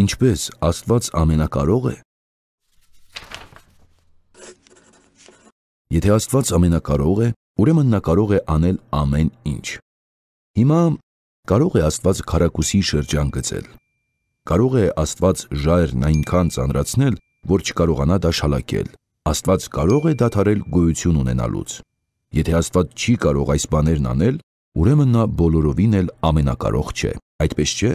Ինչպես Աստված ամենակարող է։ Եթե Աստված ամենակարող է, ուրեմն նա կարող է անել ամեն ինչ։ Հիմա կարող է Աստված քարակուսի շրջան գծել։ Կարող է Աստված ժայռն այնքան ծանրացնել, որ չկարողանա դա շալակել։ Աստված կարող է դադարել գոյություն ունենալուց։ Եթե Աստված չի կարող այս բաներն անել, ուրեմն նա բոլորովին էլ ամենակարող չէ։ Այդպես չէ։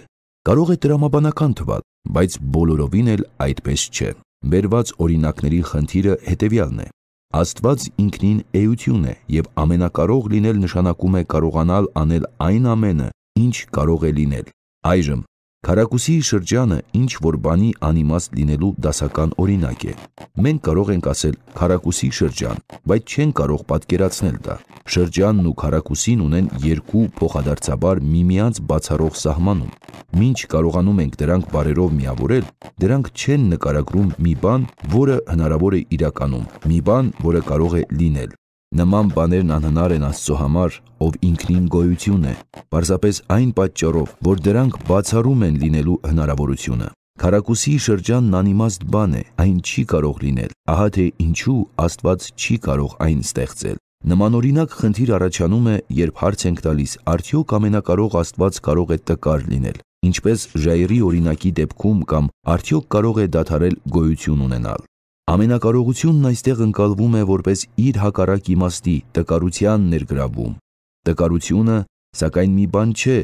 Կարող է դրամաբանական թվալ, բայց բոլորովին էլ այդպես չէ։ Բերված օրինակների խնդիրը հետևյալն է. Աստված ինքնին էություն է եւ ամենակարող լինել նշանակում է կարողանալ անել այն ամենը, ինչ կարող է լինել։ Այժմ Քարակուսի շրջանը ինչ որ բանի անիմաստ լինելու դասական օրինակ է։ Մենք կարող ենք ասել Քարակուսի շրջան, բայց չեն կարող պատկերացնել դա։ Շրջանն ու Քարակուսին ունեն երկու փոխադարձաբար միմյանց բացառող սահմանում։ Մինչ կարողանում ենք դրանք բարերով միավորել, դրանք չեն նկարագրում մի բան, որը հնարավոր է իրականում, մի բան, որը կարող է լինել։ Նման բաներն անհնար են Աստծո համար, ով ինքնին գոյություն է, պարզապես այն պատճառով, որ դրանք բացառում են լինելու հնարավորությունը։ Քարակուսի շրջանն անիմաստ բան է, այն չի կարող լինել։ Ահա թե ինչու Աստված չի կարող այն ստեղծել։ Նմանօրինակ խնդիր առաջանում է, երբ հարց ենք տալիս՝ արդյոք ամենակարող Աստված կարող է տկար լինել, ինչպես Ժայռի օրինակի դեպքում, կամ արդյոք կարող է դադարել գոյություն ունենալ։ Ամենակարողությունն այստեղ ընկալվում է որպես իր հակառակ իմաստի տկարության ներգրավում։ Տկարությունը, սակայն մի բան չէ,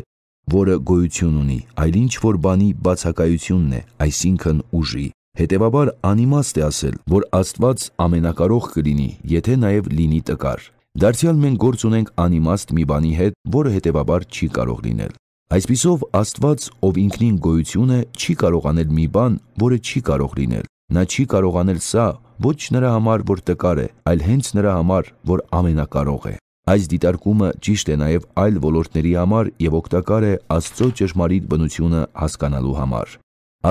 որը գոյություն ունի, այլ ինչ որ բանի բացակայությունն է, այսինքն ուժի։ Հետևաբար անիմաստ է ասել, որ Աստված ամենակարող կլինի, եթե նաև լինի տկար։ Դարձյալ մենք գործ ունենք անիմաստ մի բանի հետ, որը հետևաբար չի կարող լինել։ Այսպիսով Աստված, ով ինքնին գոյություն է, չի կարող անել մի բան, որը չի կարող լինել։ Նա չի կարող անել սա ոչ նրա համար, որ տկար է, այլ հենց նրա համար, որ ամենակարող է։ Այս դիտարկումը ճիշտ է նաև այլ ոլորտների համար եւ օգտակար է Աստծո ճշմարիտ բնությունը հասկանալու համար։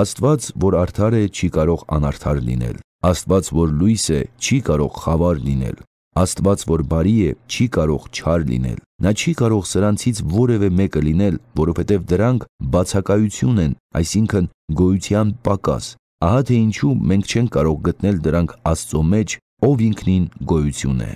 Աստված, որ արդար է, չի կարող անարդար լինել։ Աստված, որ լույս է, չի կարող խավար լինել։ Աստված, որ բարի է, չի կարող չար լինել։ Նա չի կարող սրանցից որևէ մեկը լինել, որովհետև դրանք բացակայություն են, այսինքն գոյության պակաս, Ահա թե ինչու մենք չենք կարող գտնել դրանք Աստծո մեջ, ով ինքնին գոյություն է։